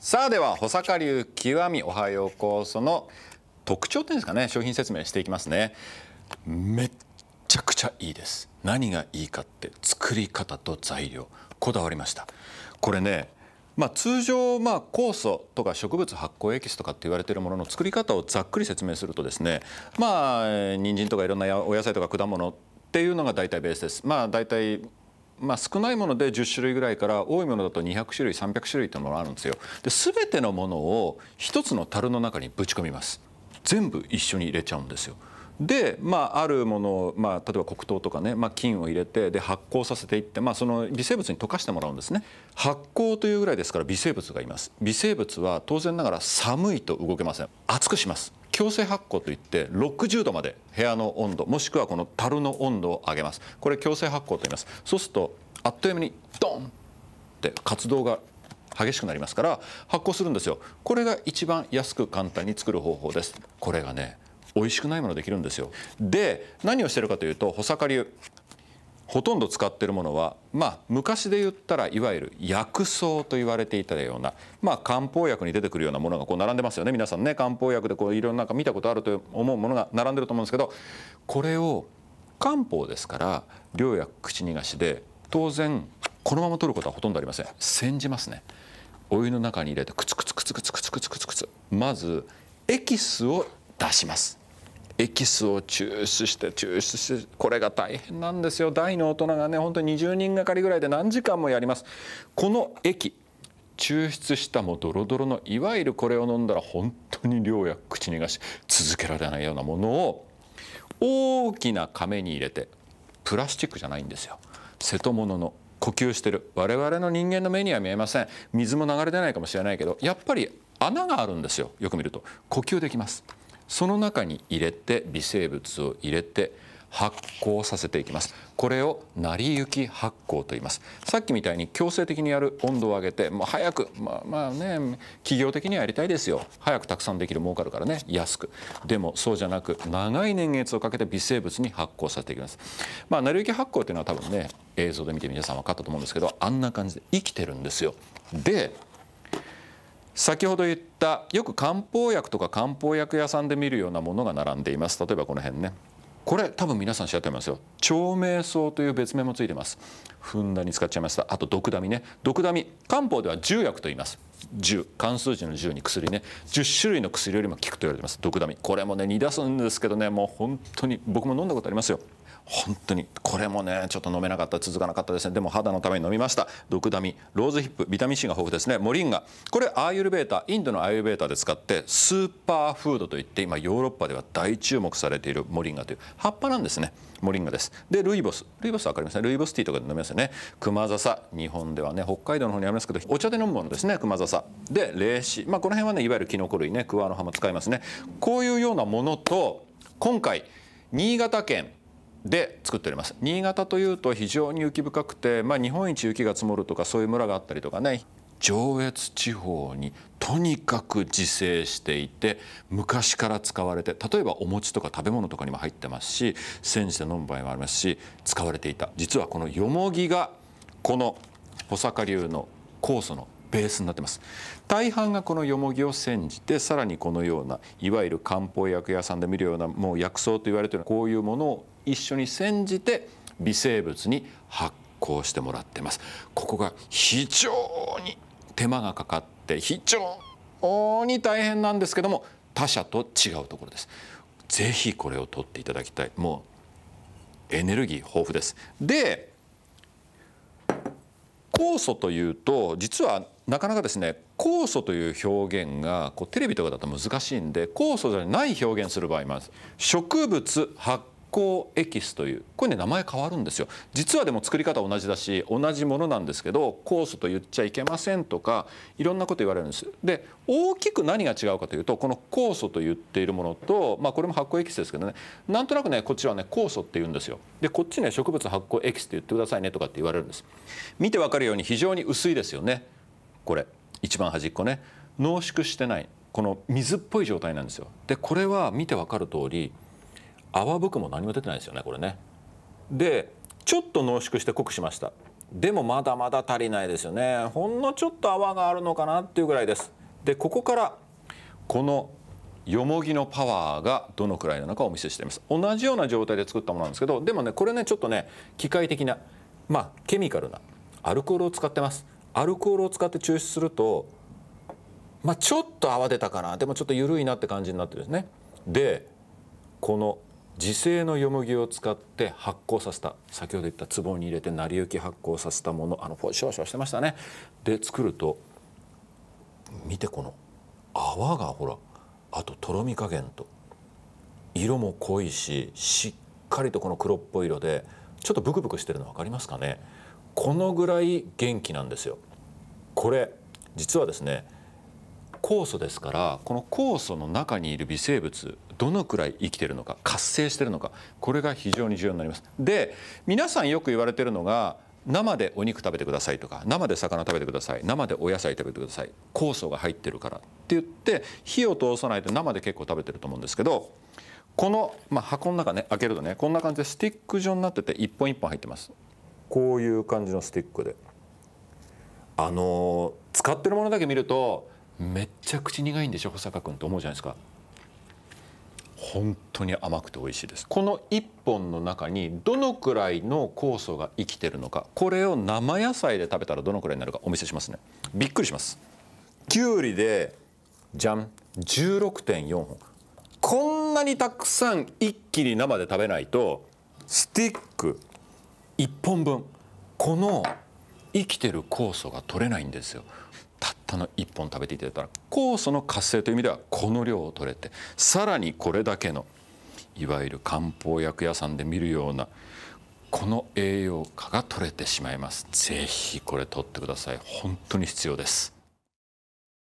さあでは保坂流極みおはよう酵素の特徴というんですかね商品説明していきますねめっちゃくちゃいいです何がいいかって作り方と材料こだわりましたこれねまあ、通常、まあ、酵素とか植物発酵エキスとかって言われてるものの作り方をざっくり説明するとですねまあ人参とかいろんなお野菜とか果物っていうのが大体ベースです。まあ大体まあ、少ないもので10種類ぐらいから多いものだと200種類300種類というものがあるんですよ。で全てのものを一つの樽の中にぶち込みます。全部一緒に入れちゃうんですよ。で、まあ、あるものを、まあ、例えば黒糖とかね、まあ、金を入れてで発酵させていって、まあ、その微生物に溶かしてもらうんですね発酵というぐらいですから微生物がいます微生物は当然ながら寒いと動けません熱くします強制発酵といって60度まで部屋の温度もしくはこの樽の温度を上げますこれ強制発酵と言いますそうするとあっという間にドンって活動が激しくなりますから発酵するんですよこれが一番安く簡単に作る方法ですこれがね美味しくないものできるんですよで何をしてるかというと穂坂流ほとんど使ってるものは、まあ、昔で言ったらいわゆる薬草と言われていたような、まあ、漢方薬に出てくるようなものがこう並んでますよね皆さんね漢方薬でこういろんなか見たことあると思うものが並んでると思うんですけどこれを漢方ですから療薬口逃がしで当然このまま取ることはほとんどありません煎じますねお湯の中に入れてくつくつくつくつくつくつくつまずエキスを出しますエキスを抽出して抽出してこれが大変なんですよ大の大人がね本当に20人がかりぐらいで何時間もやりますこの液抽出したもドロドロのいわゆるこれを飲んだら本当に量や口逃がし続けられないようなものを大きな亀に入れてプラスチックじゃないんですよ瀬戸物の呼吸してる我々の人間の目には見えません水も流れ出ないかもしれないけどやっぱり穴があるんですよよく見ると呼吸できますその中に入れて微生物を入れて発酵させていきますこれを成り行き発酵と言いますさっきみたいに強制的にやる温度を上げて、もう早くまあまあね企業的にはやりたいですよ早くたくさんできる儲かるからね安くでもそうじゃなく長い年月をかけて微生物に発酵させていきますまあ成り行き発酵っていうのは多分ね映像で見て皆さん分かったと思うんですけどあんな感じで生きてるんですよで先ほど言ったよく漢方薬とか漢方薬屋さんで見るようなものが並んでいます例えばこの辺ねこれ多分皆さん知ってますよ長命草という別名もついてますふんだんに使っちゃいましたあと毒ダミね毒ダミ漢方では10薬と言います10関数字の10に薬ね10種類の薬よりも効くと言われてます毒ダミこれもね煮出すんですけどねもう本当に僕も飲んだことありますよ本当にこれもねちょっと飲めなかった続かなかったですねでも肌のために飲みましたドクダミローズヒップビタミン C が豊富ですねモリンガこれアーユルベータインドのアーユルベータで使ってスーパーフードといって今ヨーロッパでは大注目されているモリンガという葉っぱなんですねモリンガですでルイボスルイボス分かりますねルイボスティーとかで飲みますよね熊笹日本ではね北海道の方にありますけどお茶で飲むものですね熊笹で冷子まあこの辺はねいわゆるキノコ類ね桑の葉も使いますねこういうようなものと今回新潟県で作っております新潟というと非常に雪深くて、まあ、日本一雪が積もるとかそういう村があったりとかね上越地方にとにかく自生していて昔から使われて例えばお餅とか食べ物とかにも入ってますし煎じて飲む場合もありますし使われていた実はこのよもぎがこの保坂流の酵素のベースになってます大半がこのよもぎを煎じてさらにこのようないわゆる漢方薬屋さんで見るようなもう薬草と言われてるこういうものを一緒に煎じて微生物に発酵してもらってますここが非常に手間がかかって非常に大変なんですけども他社と違うところですぜひこれを取っていただきたいもうエネルギー豊富ですで酵素というと実はなかなかですね酵素という表現がこうテレビとかだと難しいんで酵素じゃない表現する場合もあります植物発酵エキスというこれね名前変わるんですよ実はでも作り方同じだし同じものなんですけど酵素と言っちゃいけませんとかいろんなこと言われるんですで大きく何が違うかというとこの酵素と言っているものとまあこれも発酵エキスですけどねなんとなくねこっちはね酵素って言うんですよでこっちね植物発酵エキスって言ってくださいねとかって言われるんです見てわかるように非常に薄いですよねこれ一番端っこね濃縮してないこの水っぽい状態なんですよでこれは見てわかる通り泡袋も何も出てないですよねこれね。でちょっと濃縮して濃くしましたでもまだまだ足りないですよねほんのちょっと泡があるのかなっていうぐらいですでここからこのよもぎのパワーがどのくらいなのかお見せしています同じような状態で作ったものなんですけどでもねこれねちょっとね機械的なまあケミカルなアルコールを使ってますアルコールを使って抽出するとまあちょっと泡出たかなでもちょっと緩いなって感じになってですねでこの自生のよもぎを使って発酵させた先ほど言った壺に入れて成り行き発酵させたものあのシュワシュワしてましたねで作ると見てこの泡がほらあととろみ加減と色も濃いししっかりとこの黒っぽい色でちょっとブクブクしてるの分かりますかねこのぐらい元気なんですよこれ実はですね酵素ですからこの酵素の中にいる微生物どのくらい生きてるのか活性してるのかこれが非常に重要になります。で皆さんよく言われてるのが生でお肉食べてくださいとか生で魚食べてください生でお野菜食べてください酵素が入ってるからって言って火を通さないと生で結構食べてると思うんですけどこの、まあ、箱の中ね開けるとねこんな感じでスティック状になってて一本一本入ってますこういう感じのスティックであの使ってるものだけ見るとめっちゃ口苦いんでしょ保坂君って思うじゃないですか本当に甘くて美味しいですこの1本の中にどのくらいの酵素が生きてるのかこれを生野菜で食べたらどのくらいになるかお見せしますねびっくりしますきゅうりでじゃん16.4本こんなにたくさん一気に生で食べないとスティック1本分この生きてる酵素が取れないんですよたの1本食べていただいたら酵素の活性という意味ではこの量を取れてさらにこれだけのいわゆる漢方薬屋さんで見るようなこの栄養価が取れてしまいます。是非これ取ってください。本当に必要です。